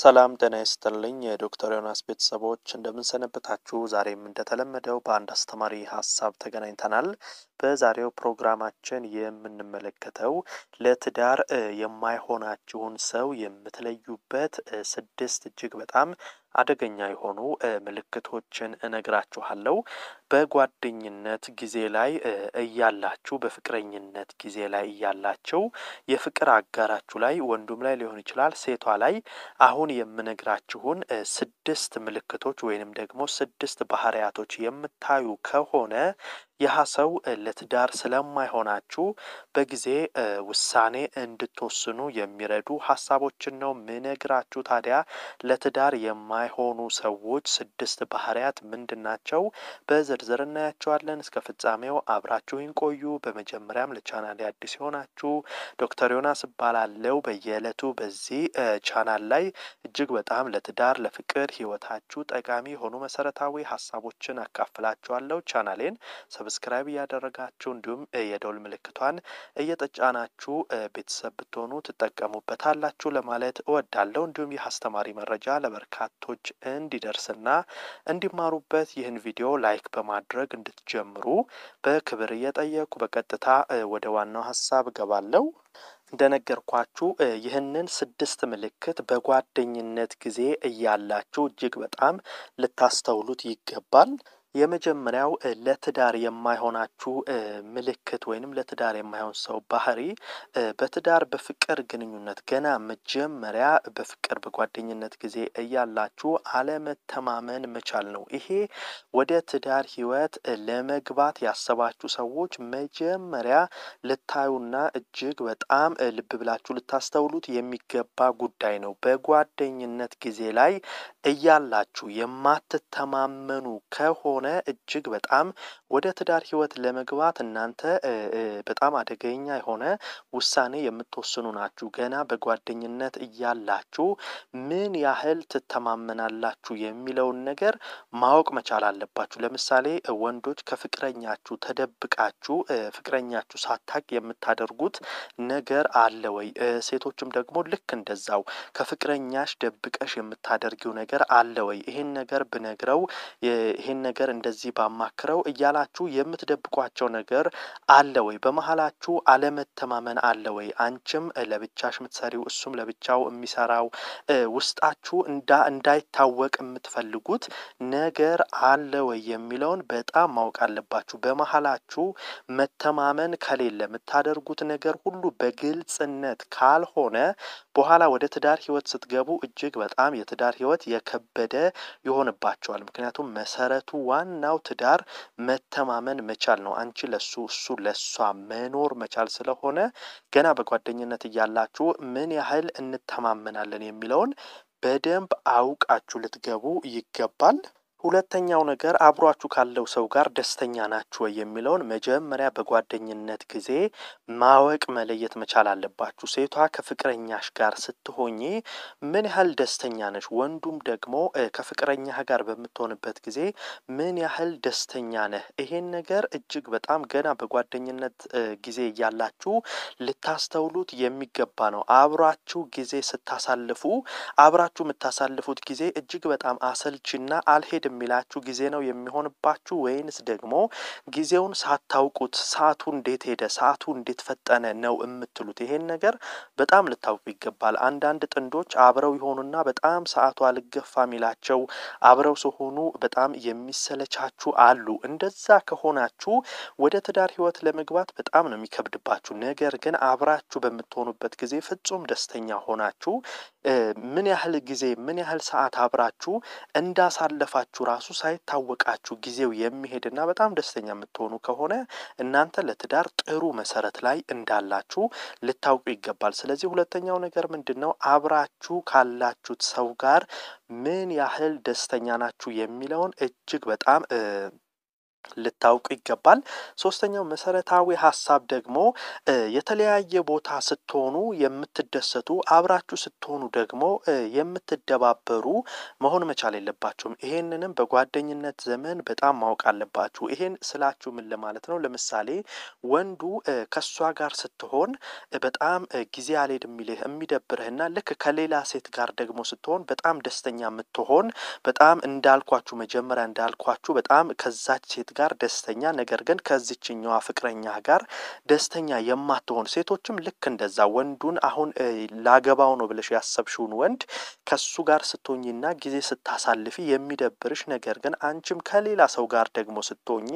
ሰላም ጤና ይስጥልኝ የዶክተር ዮናስ ቤተሰቦች እንደምንሰነበታችሁ። ዛሬም እንደተለመደው በአንድ አስተማሪ ሀሳብ ተገናኝተናል። በዛሬው ፕሮግራማችን የምንመለከተው ለትዳር የማይሆናችሁን ሰው የምትለዩበት ስድስት እጅግ በጣም አደገኛ የሆኑ ምልክቶችን እነግራችኋለሁ። በጓደኝነት ጊዜ ላይ እያላችሁ በፍቅረኝነት ጊዜ ላይ እያላችሁ የፍቅር አጋራችሁ ላይ ወንዱም ላይ ሊሆን ይችላል ሴቷ ላይ አሁን የምነግራችሁን ስድስት ምልክቶች ወይንም ደግሞ ስድስት ባህሪያቶች የምታዩ ከሆነ ይህ ሰው ለትዳር ስለማይሆናችሁ በጊዜ ውሳኔ እንድትወስኑ የሚረዱ ሀሳቦችን ነው ምነግራችሁ። ታዲያ ለትዳር የማይሆኑ ሰዎች ስድስት ባህሪያት ምንድን ናቸው? በዝርዝር እናያቸዋለን። እስከ ፍጻሜው አብራችሁን ቆዩ። በመጀመሪያም ለቻናል አዲስ የሆናችሁ ዶክተር ዮናስ እባላለሁ። በየዕለቱ በዚህ ቻናል ላይ እጅግ በጣም ለትዳር ለፍቅር ህይወታችሁ ጠቃሚ የሆኑ መሰረታዊ ሀሳቦችን አካፍላችኋለሁ። ቻናሌን ሰብ ሰብስክራይብ እያደረጋችሁ እንዲሁም የደውል ምልክቷን እየተጫናችሁ ቤተሰብ ብትሆኑ ትጠቀሙበታላችሁ ለማለት እወዳለሁ። እንዲሁም ይህ አስተማሪ መረጃ ለበርካቶች እንዲደርስና እንዲማሩበት ይህን ቪዲዮ ላይክ በማድረግ እንድትጀምሩ በክብር እየጠየኩ በቀጥታ ወደ ዋናው ሀሳብ እገባለሁ። እንደነገርኳችሁ ይህንን ስድስት ምልክት በጓደኝነት ጊዜ እያላችሁ እጅግ በጣም ልታስተውሉት ይገባል። የመጀመሪያው ለትዳር የማይሆናችሁ ምልክት ወይንም ለትዳር የማይሆን ሰው ባህሪ በትዳር በፍቅር ግንኙነት ገና መጀመሪያ በፍቅር በጓደኝነት ጊዜ እያላችሁ አለመተማመን መቻል ነው። ይሄ ወደ ትዳር ህይወት ለመግባት ያሰባችሁ ሰዎች መጀመሪያ ልታዩና እጅግ በጣም ልብ ብላችሁ ልታስተውሉት የሚገባ ጉዳይ ነው። በጓደኝነት ጊዜ ላይ እያላችሁ የማትተማመኑ ከሆነ ከሆነ እጅግ በጣም ወደ ትዳር ህይወት ለመግባት እናንተ በጣም አደገኛ የሆነ ውሳኔ የምትወስኑ ናችሁ። ገና በጓደኝነት እያላችሁ ምን ያህል ትተማመናላችሁ የሚለውን ነገር ማወቅ መቻል አለባችሁ። ለምሳሌ ወንዶች ከፍቅረኛችሁ ተደብቃችሁ ፍቅረኛችሁ ሳታቅ የምታደርጉት ነገር አለ ወይ? ሴቶችም ደግሞ ልክ እንደዛው ከፍቅረኛሽ ደብቀሽ የምታደርጊው ነገር አለ ወይ? ይህን ነገር ብነግረው ይህን ነገር እንደዚህ ባማክረው እያላችሁ የምትደብቋቸው ነገር አለ ወይ? በመሀላችሁ አለመተማመን አለ ወይ? አንቺም ለብቻሽ የምትሰሪው እሱም ለብቻው የሚሰራው ውስጣችሁ እንዳይታወቅ የምትፈልጉት ነገር አለ ወይ የሚለውን በጣም ማወቅ አለባችሁ። በመሀላችሁ መተማመን ከሌለ የምታደርጉት ነገር ሁሉ በግልጽነት ካልሆነ በኋላ ወደ ትዳር ህይወት ስትገቡ እጅግ በጣም የትዳር ህይወት የከበደ ይሆንባቸዋል። ምክንያቱም መሰረቱ ዋ ዋናው ትዳር መተማመን መቻል ነው። አንቺ ለሱ እሱ ለሷ መኖር መቻል ስለሆነ ገና በጓደኝነት እያላችሁ ምን ያህል እንተማመናለን የሚለውን በደንብ አውቃችሁ ልትገቡ ይገባል። ሁለተኛው ነገር አብሯችሁ ካለው ሰው ጋር ደስተኛ ናችሁ ወይ የሚለውን መጀመሪያ በጓደኝነት ጊዜ ማወቅ መለየት መቻል አለባችሁ። ሴቷ ከፍቅረኛሽ ጋር ስትሆኚ ምን ያህል ደስተኛ ነሽ፣ ወንዱም ደግሞ ከፍቅረኛህ ጋር በምትሆንበት ጊዜ ምን ያህል ደስተኛ ነህ። ይሄን ነገር እጅግ በጣም ገና በጓደኝነት ጊዜ እያላችሁ ልታስተውሉት የሚገባ ነው። አብሯችሁ ጊዜ ስታሳልፉ አብራችሁ የምታሳልፉት ጊዜ እጅግ በጣም አሰልቺና አልሄድ የሚላችሁ ጊዜ ነው የሚሆንባችሁ ወይንስ ደግሞ ጊዜውን ሳታውቁት ሰዓቱ እንዴት ሄደ፣ ሰዓቱ እንዴት ፈጠነ ነው የምትሉት? ይሄን ነገር በጣም ልታውቁ ይገባል። አንዳንድ ጥንዶች አብረው የሆኑና በጣም ሰዓቱ አልገፋ የሚላቸው አብረው ሲሆኑ በጣም የሚሰለቻችሁ አሉ። እንደዛ ከሆናችሁ ወደ ትዳር ህይወት ለመግባት በጣም ነው የሚከብድባችሁ። ነገር ግን አብራችሁ በምትሆኑበት ጊዜ ፍጹም ደስተኛ ሆናችሁ ምን ያህል ጊዜ ምን ያህል ሰዓት አብራችሁ እንዳሳለፋችሁ ራሳችሁ ራሱ ሳይታወቃችሁ ጊዜው የሚሄድና በጣም ደስተኛ የምትሆኑ ከሆነ እናንተ ለትዳር ጥሩ መሰረት ላይ እንዳላችሁ ልታውቁ ይገባል። ስለዚህ ሁለተኛው ነገር ምንድን ነው? አብራችሁ ካላችሁት ሰው ጋር ምን ያህል ደስተኛ ናችሁ የሚለውን እጅግ በጣም ልታውቁ ይገባል። ሶስተኛው መሰረታዊ ሀሳብ ደግሞ የተለያየ ቦታ ስትሆኑ የምትደሰቱ፣ አብራችሁ ስትሆኑ ደግሞ የምትደባበሩ መሆን መቻል የለባችሁም። ይሄንንም በጓደኝነት ዘመን በጣም ማወቅ አለባችሁ። ይሄን ስላችሁ ምን ለማለት ነው? ለምሳሌ ወንዱ ከእሷ ጋር ስትሆን በጣም ጊዜ አልሄድ የሚልህ የሚደብርህና ልክ ከሌላ ሴት ጋር ደግሞ ስትሆን በጣም ደስተኛ የምትሆን በጣም እንዳልኳችሁ መጀመሪያ እንዳልኳችሁ በጣም ከዛች ሴት ሴት ጋር ደስተኛ ነገር ግን ከዚችኛዋ ፍቅረኛ ጋር ደስተኛ የማትሆን ሴቶችም ልክ እንደዛ ወንዱን አሁን ላገባው ነው ብለሽ ያሰብሽውን ወንድ ከሱ ጋር ስትሆኝና ጊዜ ስታሳልፊ የሚደብርሽ ነገር ግን አንቺም ከሌላ ሰው ጋር ደግሞ ስቶኝ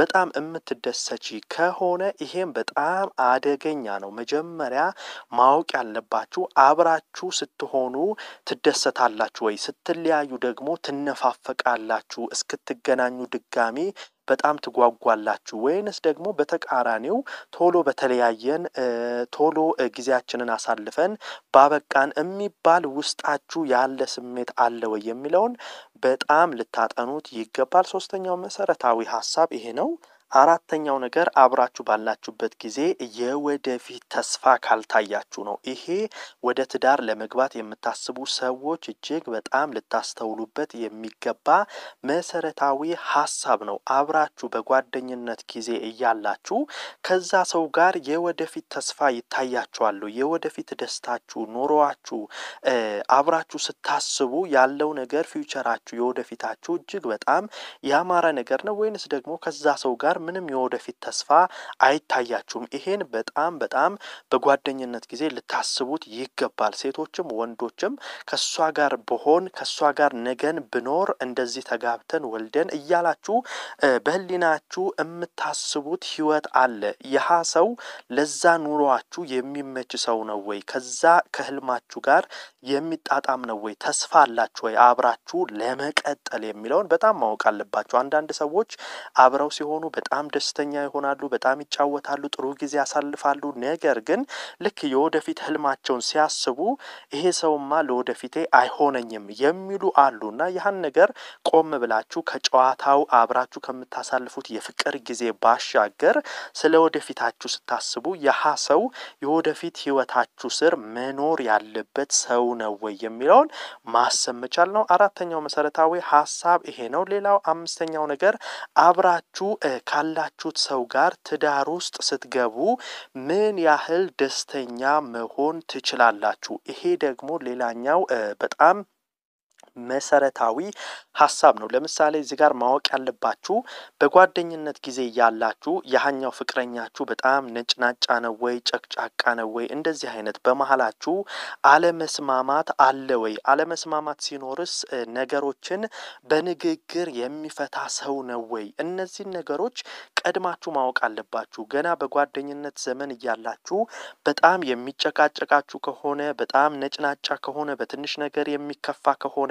በጣም የምትደሰች ከሆነ ይሄም በጣም አደገኛ ነው። መጀመሪያ ማወቅ ያለባችሁ አብራችሁ ስትሆኑ ትደሰታላችሁ ወይ? ስትለያዩ ደግሞ ትነፋፈቃላችሁ። እስክትገናኙ ድጋሚ በጣም ትጓጓላችሁ ወይንስ ደግሞ በተቃራኒው ቶሎ በተለያየን ቶሎ ጊዜያችንን አሳልፈን ባበቃን የሚባል ውስጣችሁ ያለ ስሜት አለ ወይ የሚለውን በጣም ልታጠኑት ይገባል። ሶስተኛው መሰረታዊ ሀሳብ ይሄ ነው። አራተኛው ነገር አብራችሁ ባላችሁበት ጊዜ የወደፊት ተስፋ ካልታያችሁ ነው። ይሄ ወደ ትዳር ለመግባት የምታስቡ ሰዎች እጅግ በጣም ልታስተውሉበት የሚገባ መሰረታዊ ሀሳብ ነው። አብራችሁ በጓደኝነት ጊዜ እያላችሁ ከዛ ሰው ጋር የወደፊት ተስፋ ይታያችኋሉ። የወደፊት ደስታችሁ ኖሯችሁ አብራችሁ ስታስቡ ያለው ነገር ፊውቸራችሁ የወደፊታችሁ እጅግ በጣም ያማረ ነገር ነው ወይንስ ደግሞ ከዛ ሰው ጋር ምንም የወደፊት ተስፋ አይታያችሁም። ይሄን በጣም በጣም በጓደኝነት ጊዜ ልታስቡት ይገባል። ሴቶችም ወንዶችም ከእሷ ጋር በሆን ከእሷ ጋር ነገን ብኖር እንደዚህ ተጋብተን ወልደን እያላችሁ በህሊናችሁ የምታስቡት ህይወት አለ። ይሃ ሰው ለዛ ኑሯችሁ የሚመች ሰው ነው ወይ? ከዛ ከህልማችሁ ጋር የሚጣጣም ነው ወይ? ተስፋ አላችሁ ወይ? አብራችሁ ለመቀጠል የሚለውን በጣም ማወቅ አለባችሁ። አንዳንድ ሰዎች አብረው ሲሆኑ በጣም በጣም ደስተኛ ይሆናሉ፣ በጣም ይጫወታሉ፣ ጥሩ ጊዜ ያሳልፋሉ። ነገር ግን ልክ የወደፊት ህልማቸውን ሲያስቡ ይሄ ሰውማ ለወደፊቴ አይሆነኝም የሚሉ አሉና ያህን ነገር ቆም ብላችሁ ከጨዋታው አብራችሁ ከምታሳልፉት የፍቅር ጊዜ ባሻገር ስለ ወደፊታችሁ ስታስቡ ያሀ ሰው የወደፊት ህይወታችሁ ስር መኖር ያለበት ሰው ነው ወይ የሚለውን ማሰብ መቻል ነው። አራተኛው መሰረታዊ ሀሳብ ይሄ ነው። ሌላው አምስተኛው ነገር አብራችሁ ካላችሁት ሰው ጋር ትዳር ውስጥ ስትገቡ ምን ያህል ደስተኛ መሆን ትችላላችሁ? ይሄ ደግሞ ሌላኛው በጣም መሰረታዊ ሀሳብ ነው። ለምሳሌ እዚህ ጋር ማወቅ ያለባችሁ በጓደኝነት ጊዜ ያላችሁ የሀኛው ፍቅረኛችሁ በጣም ነጭናጫ ነው ወይ ጨቅጫቃ ነው ወይ እንደዚህ አይነት በመሀላችሁ አለመስማማት አለ ወይ? አለመስማማት ሲኖርስ ነገሮችን በንግግር የሚፈታ ሰው ነው ወይ? እነዚህን ነገሮች ቀድማችሁ ማወቅ አለባችሁ። ገና በጓደኝነት ዘመን እያላችሁ በጣም የሚጨቃጨቃችሁ ከሆነ በጣም ነጭናጫ ከሆነ በትንሽ ነገር የሚከፋ ከሆነ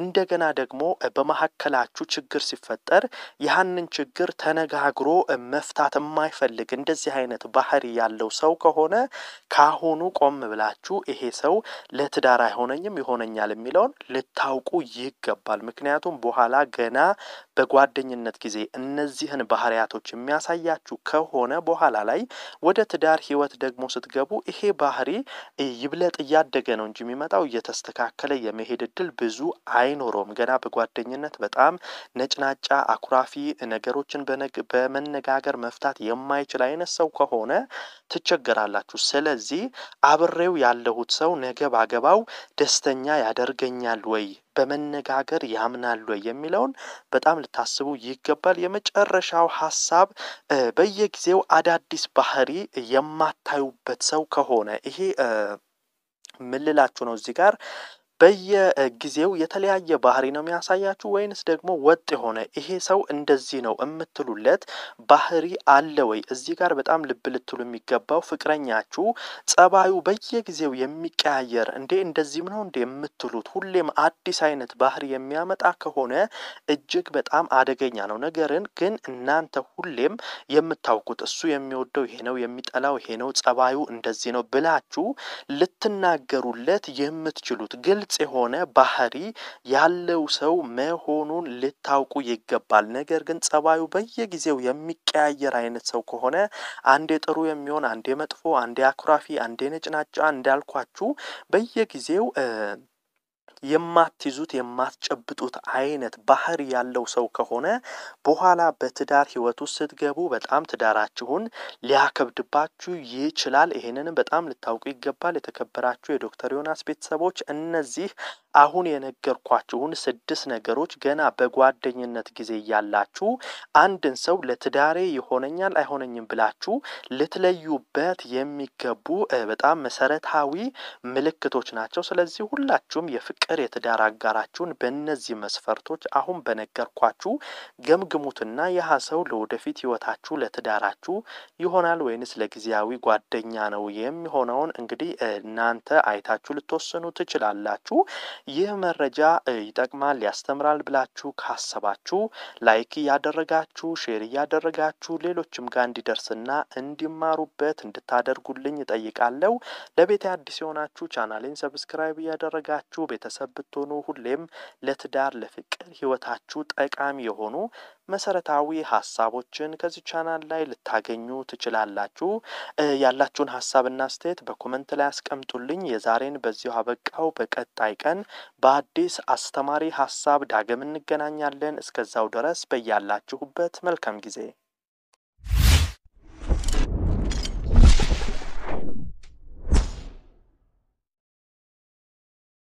እንደገና ደግሞ በመሀከላችሁ ችግር ሲፈጠር ያህንን ችግር ተነጋግሮ መፍታት የማይፈልግ እንደዚህ አይነት ባህሪ ያለው ሰው ከሆነ ካሁኑ ቆም ብላችሁ ይሄ ሰው ለትዳር አይሆነኝም ይሆነኛል የሚለውን ልታውቁ ይገባል። ምክንያቱም በኋላ ገና በጓደኝነት ጊዜ እነዚህን ባህሪያቶች የሚያሳያችሁ ከሆነ በኋላ ላይ ወደ ትዳር ህይወት ደግሞ ስትገቡ ይሄ ባህሪ ይብለጥ እያደገ ነው እንጂ የሚመጣው እየተስተካከለ የመሄድ እድል ብዙ አይኖረውም። ገና በጓደኝነት በጣም ነጭናጫ አኩራፊ ነገሮችን በመነጋገር መፍታት የማይችል አይነት ሰው ከሆነ ትቸገራላችሁ። ስለዚህ አብሬው ያለሁት ሰው ነገ ባገባው ደስተኛ ያደርገኛል ወይ በመነጋገር ያምናሉ የሚለውን በጣም ልታስቡ ይገባል። የመጨረሻው ሀሳብ በየጊዜው አዳዲስ ባህሪ የማታዩበት ሰው ከሆነ ይሄ ምን ነው እዚህ ጋር በየጊዜው የተለያየ ባህሪ ነው የሚያሳያችሁ ወይንስ ደግሞ ወጥ የሆነ ይሄ ሰው እንደዚህ ነው የምትሉለት ባህሪ አለ ወይ? እዚህ ጋር በጣም ልብ ልትሉ የሚገባው ፍቅረኛችሁ ጸባዩ በየጊዜው የሚቀያየር እንዴ እንደዚህም ነው እንዴ የምትሉት ሁሌም አዲስ አይነት ባህሪ የሚያመጣ ከሆነ እጅግ በጣም አደገኛ ነው። ነገርን ግን እናንተ ሁሌም የምታውቁት እሱ የሚወደው ይሄ ነው፣ የሚጠላው ይሄ ነው፣ ጸባዩ እንደዚህ ነው ብላችሁ ልትናገሩለት የምትችሉት ግል ግልጽ የሆነ ባህሪ ያለው ሰው መሆኑን ልታውቁ ይገባል። ነገር ግን ጸባዩ በየጊዜው የሚቀያየር አይነት ሰው ከሆነ አንዴ ጥሩ የሚሆን አንዴ መጥፎ፣ አንዴ አኩራፊ፣ አንዴ ነጭናጫ እንዳልኳችሁ በየጊዜው የማትይዙት የማትጨብጡት አይነት ባህሪ ያለው ሰው ከሆነ በኋላ በትዳር ህይወት ውስጥ ስትገቡ በጣም ትዳራችሁን ሊያከብድባችሁ ይችላል። ይሄንንም በጣም ልታውቁ ይገባል። የተከበራችሁ የዶክተር ዮናስ ቤተሰቦች እነዚህ አሁን የነገርኳችሁን ስድስት ነገሮች ገና በጓደኝነት ጊዜ እያላችሁ አንድን ሰው ለትዳሬ ይሆነኛል አይሆነኝም ብላችሁ ልትለዩበት የሚገቡ በጣም መሰረታዊ ምልክቶች ናቸው። ስለዚህ ሁላችሁም የፍቅር የፍቅር የትዳር አጋራችሁን በእነዚህ መስፈርቶች አሁን በነገርኳችሁ ገምግሙትና ያህ ሰው ለወደፊት ህይወታችሁ ለትዳራችሁ ይሆናል ወይንስ ለጊዜያዊ ጓደኛ ነው የሚሆነውን እንግዲህ እናንተ አይታችሁ ልትወስኑ ትችላላችሁ። ይህ መረጃ ይጠቅማል፣ ያስተምራል ብላችሁ ካሰባችሁ ላይክ እያደረጋችሁ ሼር እያደረጋችሁ ሌሎችም ጋር እንዲደርስና እንዲማሩበት እንድታደርጉልኝ እጠይቃለሁ። ለቤት አዲስ የሆናችሁ ቻናሌን ሰብስክራይብ እያደረጋችሁ ቤተሰብ ቤተሰብ ብትሆኑ ሁሌም ለትዳር፣ ለፍቅር ህይወታችሁ ጠቃሚ የሆኑ መሰረታዊ ሀሳቦችን ከዚህ ቻናል ላይ ልታገኙ ትችላላችሁ። ያላችሁን ሀሳብና አስተያየት በኮመንት ላይ አስቀምጡልኝ። የዛሬን በዚሁ አበቃው። በቀጣይ ቀን በአዲስ አስተማሪ ሀሳብ ዳግም እንገናኛለን። እስከዛው ድረስ በያላችሁበት መልካም ጊዜ